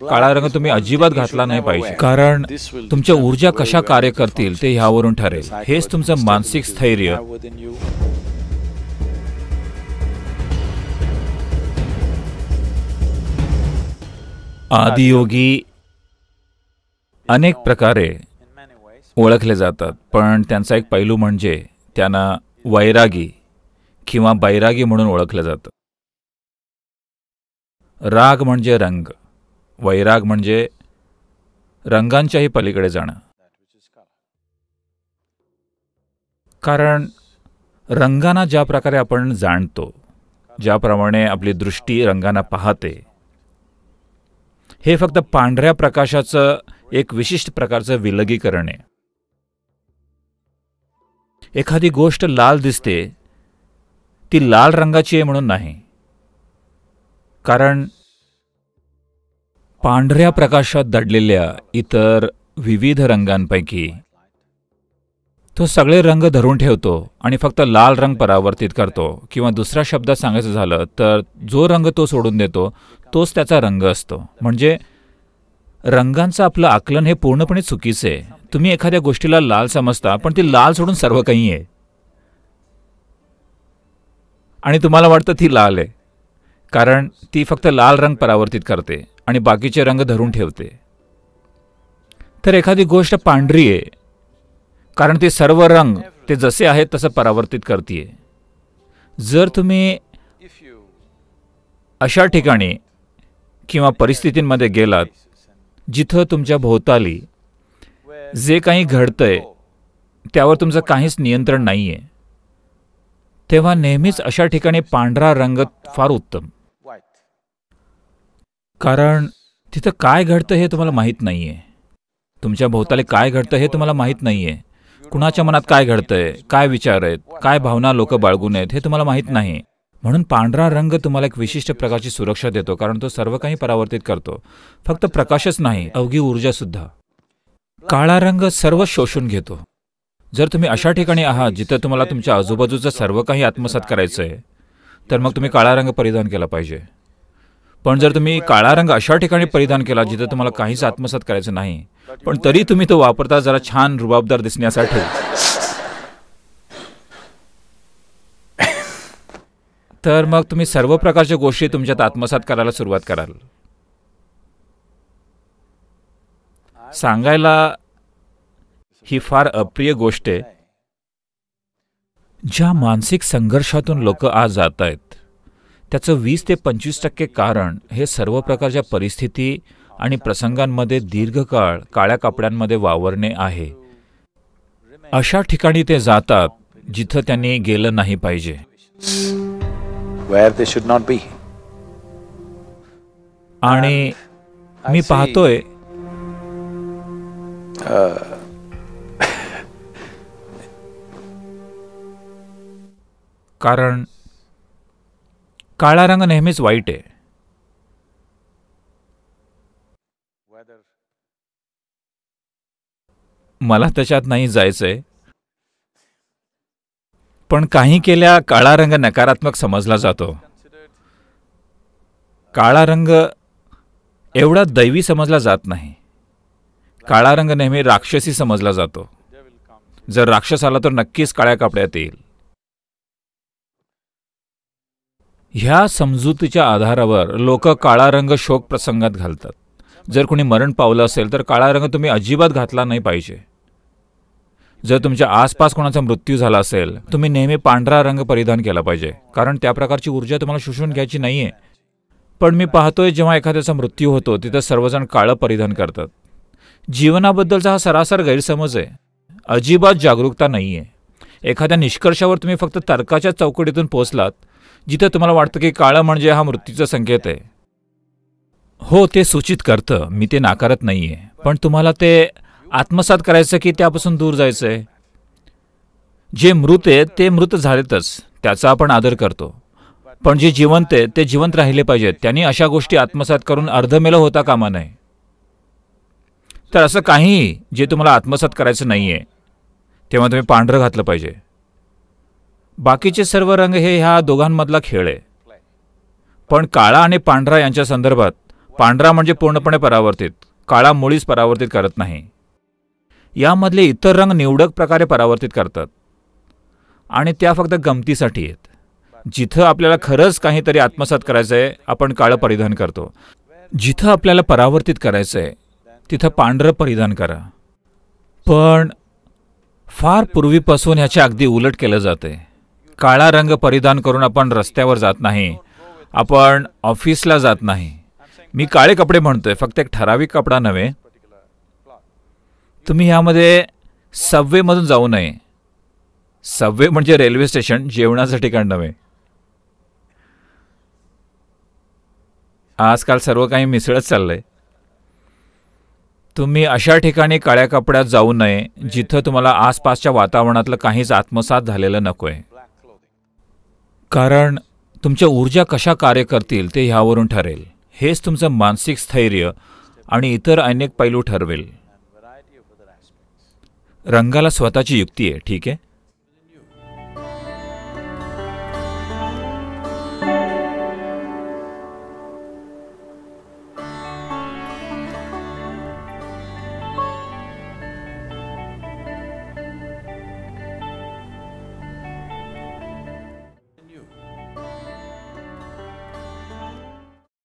काळा रंग तुम्ही अजिबात घातला नाही पाहिजे कारण तुमच्या ऊर्जा कशा कार्य करतील ते ह्यावरून ठरेल हेच तुमचं मानसिक स्थैर्य आदियोगी अनेक प्रकारे ओळखले जातात पण त्यांचा एक पैलू म्हणजे त्यांना वैरागी किंवा बैरागी म्हणून ओळखलं जातं राग म्हणजे रंग वैराग म्हणजे रंगांच्याही पलीकडे जाणं कारण रंगांना ज्या प्रकारे आपण जाणतो ज्याप्रमाणे आपली दृष्टी रंगांना पाहते हे फक्त पांढऱ्या प्रकाशाचं एक विशिष्ट प्रकारचं विलगीकरण आहे एखादी गोष्ट लाल दिसते ती लाल रंगाची आहे म्हणून नाही कारण पांढऱ्या प्रकाशात दडलेल्या इतर विविध रंगांपैकी तो सगळे रंग धरून ठेवतो आणि फक्त लाल रंग परावर्तित करतो किंवा दुसऱ्या शब्दात सांगायचं झालं तर जो रंग तो सोडून देतो तोच त्याचा रंग असतो म्हणजे रंगांचं आपलं आकलन हे पूर्णपणे चुकीचं आहे तुम्ही एखाद्या गोष्टीला लाल समजता पण ती लाल सोडून सर्व काही आहे आणि तुम्हाला वाटतं ती लाल आहे कारण ती फक्त लाल रंग परावर्तित करते आणि बाकीचे रंग धरून ठेवते तर एखादी गोष्ट पांढरी आहे कारण ते सर्व रंग ते जसे आहेत तसं परावर्तित करते जर तुम्ही अशा ठिकाणी किंवा परिस्थितींमध्ये गेलात जिथं तुमच्या भोवताली जे काही घडतंय त्यावर तुमचं काहीच नियंत्रण नाही आहे तेव्हा नेहमीच अशा ठिकाणी पांढरा रंग फार उत्तम कारण तिथं काय घडतं हे तुम्हाला माहीत नाही आहे तुमच्या भोवताले काय घडतं हे तुम्हाला माहीत नाही आहे कुणाच्या मनात काय घडतंय काय विचार आहेत काय भावना लोक बाळगून आहेत हे तुम्हाला माहीत नाही म्हणून पांढरा रंग तुम्हाला एक विशिष्ट प्रकारची सुरक्षा देतो कारण तो सर्व काही परावर्तित करतो फक्त प्रकाशच नाही अवघी ऊर्जासुद्धा काळा रंग सर्व शोषून घेतो जर तुम्ही अशा ठिकाणी आहात जिथं तुम्हाला तुमच्या आजूबाजूचं सर्व काही आत्मसात करायचं आहे तर मग तुम्ही काळा रंग परिधान केला पाहिजे पण जर तुम्ही काळा रंग अशा ठिकाणी परिधान केला जिथे तुम्हाला काहीच आत्मसात करायचं नाही पण तरी तुम्ही तो वापरता जरा छान रुबाबदार दिसण्यासाठी तर मग तुम्ही सर्व प्रकारच्या गोष्टी तुमच्यात आत्मसात करायला सुरुवात कराल सांगायला ही फार अप्रिय गोष्ट आहे ज्या मानसिक संघर्षातून लोक आज जात आहेत त्याचं वीस ते पंचवीस टक्के कारण हे सर्व प्रकारच्या परिस्थिती आणि प्रसंगांमध्ये दीर्घकाळ काळ्या कपड्यांमध्ये वावरणे आहे अशा ठिकाणी ते जातात जिथं त्यांनी गेलं नाही पाहिजे आणि मी पाहतोय uh, कारण काळा रंग नेहमीच वाईट आहे मला त्याच्यात नाही जायचंय पण काही केल्या काळा रंग नकारात्मक समजला जातो काळा रंग एवढा दैवी समजला जात नाही काळा रंग नेहमी राक्षसी समजला जातो जर राक्षस आला तर नक्कीच काळ्या कपड्यात येईल ह्या समजुतीच्या आधारावर लोक काळा रंग शोक प्रसंगात घालतात जर कोणी मरण पावलं असेल तर काळा रंग तुम्ही अजिबात घातला नाही पाहिजे जर तुमच्या आसपास कोणाचा मृत्यू झाला असेल तुम्ही नेहमी पांढरा रंग परिधान केला पाहिजे कारण त्या प्रकारची ऊर्जा तुम्हाला शोषून घ्यायची नाही आहे पण मी पाहतोय जेव्हा एखाद्याचा मृत्यू होतो तिथं सर्वजण काळं परिधान करतात जीवनाबद्दलचा हा सरासर गैरसमज आहे अजिबात जागरूकता नाही आहे एखाद्या निष्कर्षावर तुम्ही फक्त तर्काच्या चौकटीतून पोचलात जिथं तुम्हाला वाटतं की काळं म्हणजे हा मृत्यूचा संकेत आहे हो ते सूचित करतं मी ते नाकारत नाही आहे पण तुम्हाला ते आत्मसात करायचं की त्यापासून दूर जायचं आहे जे मृत आहे ते मृत झालेतच त्याचा आपण आदर करतो पण जे जिवंत आहे ते जिवंत राहिले पाहिजेत त्यांनी अशा गोष्टी आत्मसात करून अर्धमेलं होता कामा नये तर असं काही जे तुम्हाला आत्मसात करायचं नाही आहे तेव्हा तुम्ही पांढरं घातलं पाहिजे बाकीचे सर्व रंग हे ह्या दोघांमधला खेळ आहे पण काळा आणि पांढरा यांच्या संदर्भात पांढरा म्हणजे पूर्णपणे परावर्तित काळा मुळीच परावर्तित करत नाही यामधले इतर रंग निवडक प्रकारे परावर्तित करतात आणि त्या फक्त गमतीसाठी आहेत जिथं आपल्याला खरंच काहीतरी आत्मसात करायचं आहे आपण काळं परिधान करतो जिथं आपल्याला परावर्तित करायचं आहे तिथं पांढरं परिधान करा पण फार पूर्वीपासून ह्याच्या अगदी उलट केलं जातं काळा रंग परिधान करून आपण रस्त्यावर जात नाही आपण ऑफिसला जात नाही मी काळे कपडे म्हणतोय फक्त एक ठराविक कपडा नव्हे तुम्ही ह्यामध्ये सव्वेमधून जाऊ नये सव्वे म्हणजे रेल्वे स्टेशन जेवणाचं ठिकाण नव्हे आजकाल सर्व काही मिसळत आहे तुम्ही अशा ठिकाणी काळ्या कपड्यात जाऊ नये जिथं तुम्हाला आसपासच्या वातावरणातलं काहीच आत्मसात झालेलं नको आहे कारण तुमच्या ऊर्जा कशा कार्य करतील ते ह्यावरून ठरेल हेच तुमचं मानसिक स्थैर्य आणि इतर अनेक पैलू ठरवेल रंगाला स्वतःची युक्ती आहे ठीक आहे